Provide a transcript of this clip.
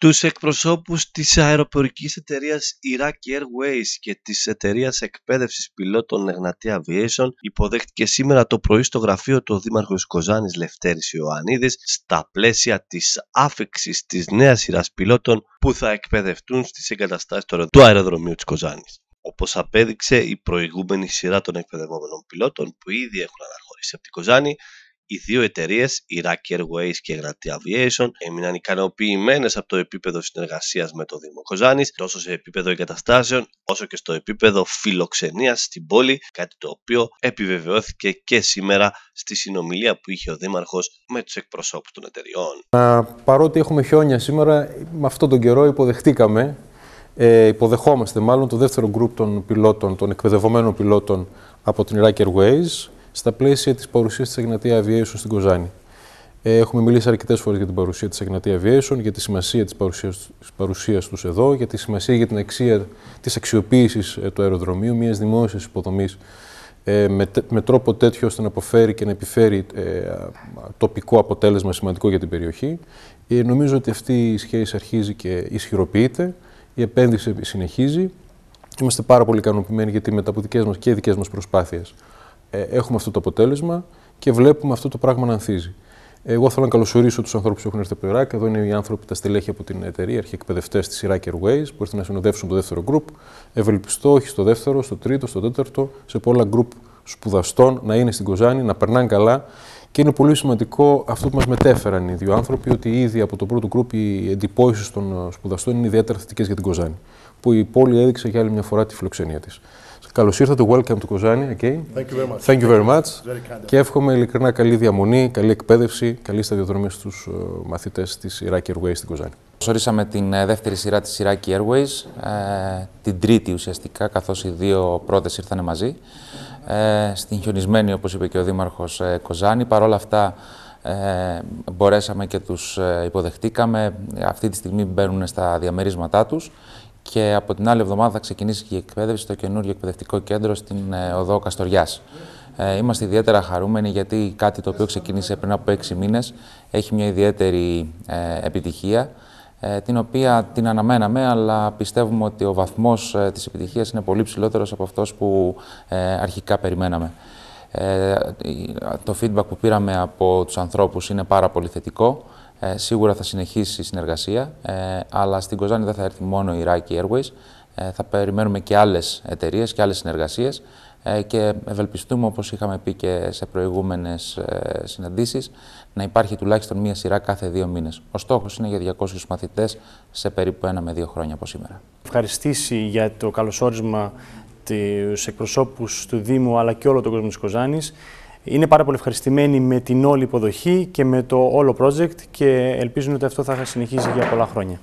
τους εκπροσώπους της αεροπορικής εταιρείας Iraq Airways και της εταιρείας εκπαίδευσης πιλότων Εγνατή Aviation υποδέχτηκε σήμερα το πρωί στο γραφείο του Δήμαρχος Κοζάνης Λευτέρης Ιωαννίδης στα πλαίσια της άφηξης της νέας σειράς πιλότων που θα εκπαιδευτούν στις εγκαταστάσεις του αεροδρομίου της Κοζάνης. Όπως απέδειξε η προηγούμενη σειρά των εκπαιδευόμενων πιλότων που ήδη έχουν αναχωρήσει από την Κοζάνη, οι δύο εταιρείες, η «Rack Airways και η Aviation, έμειναν ικανοποιημένες από το επίπεδο συνεργασίας με το Δήμο Κοζάνης, τόσο σε επίπεδο εγκαταστάσεων, όσο και στο επίπεδο φιλοξενίας στην πόλη, κάτι το οποίο επιβεβαιώθηκε και σήμερα στη συνομιλία που είχε ο Δήμαρχος με τους εκπροσώπους των εταιριών. Α, παρότι έχουμε χιόνια σήμερα, με αυτόν τον καιρό υποδεχτήκαμε ε, υποδεχόμαστε μάλλον το δεύτερο γκρουπ των πιλότων, των εκπαιδευμένων πιλότων από την Iraq Airways, στα πλαίσια της παρουσίας της Εγνατία Aviation στην Κοζάνη. Ε, έχουμε μιλήσει αρκετές φορές για την παρουσία της Εγνατία Aviation, για τη σημασία της παρουσίας τους εδώ, για τη σημασία για την αξία της αξιοποίησης ε, του αεροδρομίου, μιας δημόσιας υποδομής ε, με, με τρόπο τέτοιο ώστε να αποφέρει και να επιφέρει τοπικό αποτέλεσμα σημαντικό για την περιοχή. Ε, νομίζω ότι αυτή η σχέση αρχίζει και ισχυροποιείται, η επένδυση συνεχίζει. Είμαστε πάρα πολύ ικανοποιημένοι γιατί μετά από δικέ μας και δικές μας προσπάθειες. Ε, έχουμε αυτό το αποτέλεσμα και βλέπουμε αυτό το πράγμα να ανθίζει. Εγώ θέλω να καλωσορίσω τους ανθρώπους που έχουν έρθει από το Ιράκ. Εδώ είναι οι άνθρωποι, τα στελέχη από την εταιρεία, εκπαιδευτές της Iraq Airways, που έρθουν να συνοδεύσουν το δεύτερο γκρουπ. Ευελπιστώ, όχι στο δεύτερο, στο τρίτο, στο τέταρτο, σε πολλά γκρουπ σπουδαστών να είναι στην Κοζάνη, να περνάνε καλά και είναι πολύ σημαντικό αυτό που μας μετέφεραν οι δύο άνθρωποι, ότι ήδη από το πρώτο γκρουπ οι εντυπώσεις των ε, σπουδαστών είναι ιδιαίτερα θετικές για την Κοζάνη. Που η πόλη έδειξε για άλλη μια φορά τη φιλοξενία της. Καλώς ήρθατε. Welcome to Kozani again. Thank you very much. Thank you very much. Very και εύχομαι ειλικρινά καλή διαμονή, καλή εκπαίδευση, καλή σταδιοδρομή στους ε, μαθητές της Iraq Airways στην Κοζάνη. Ορίσαμε την ε, δεύτερη σειρά της Iraq Airways, την τρίτη ουσιαστικά, καθώς οι δύο πρώτες ήρθαν μαζί. Ε, στην χιονισμένη, όπως είπε και ο Δήμαρχος ε, Κοζάνη. Παρ' όλα αυτά ε, μπορέσαμε και τους ε, υποδεχτήκαμε. Αυτή τη στιγμή μπαίνουν στα διαμερίσματά τους και από την άλλη εβδομάδα θα ξεκινήσει και η εκπαίδευση στο καινούριο εκπαιδευτικό κέντρο στην Οδό Καστοριάς. είμαστε ιδιαίτερα χαρούμενοι γιατί κάτι το οποίο ξεκίνησε πριν από έξι μήνες έχει μια ιδιαίτερη επιτυχία. Ε, την οποία την αναμέναμε, αλλά πιστεύουμε ότι ο βαθμός ε, της επιτυχίας είναι πολύ ψηλότερος από αυτός που ε, αρχικά περιμέναμε. Το feedback που πήραμε από τους ανθρώπους είναι πάρα πολύ θετικό. Σίγουρα θα συνεχίσει η συνεργασία, αλλά στην Κοζάνη δεν θα έρθει μόνο η Iraqi Airways. Θα περιμένουμε και άλλες εταιρείες και άλλες συνεργασίες. Ε, και ευελπιστούμε, όπως είχαμε πει και σε προηγούμενες ε, συναντήσεις, να υπάρχει τουλάχιστον μία σειρά κάθε δύο μήνες. Ο στόχος είναι για 200 μαθητές σε περίπου ένα με δύο χρόνια από σήμερα. Ευχαριστήσει για το καλωσόρισμα τους εκπροσώπους του Δήμου αλλά και όλο τον κόσμο της Κοζάνης. Είναι πάρα πολύ ευχαριστημένοι με την όλη υποδοχή και με το όλο project και ελπίζουν ότι αυτό θα συνεχίσει για πολλά χρόνια.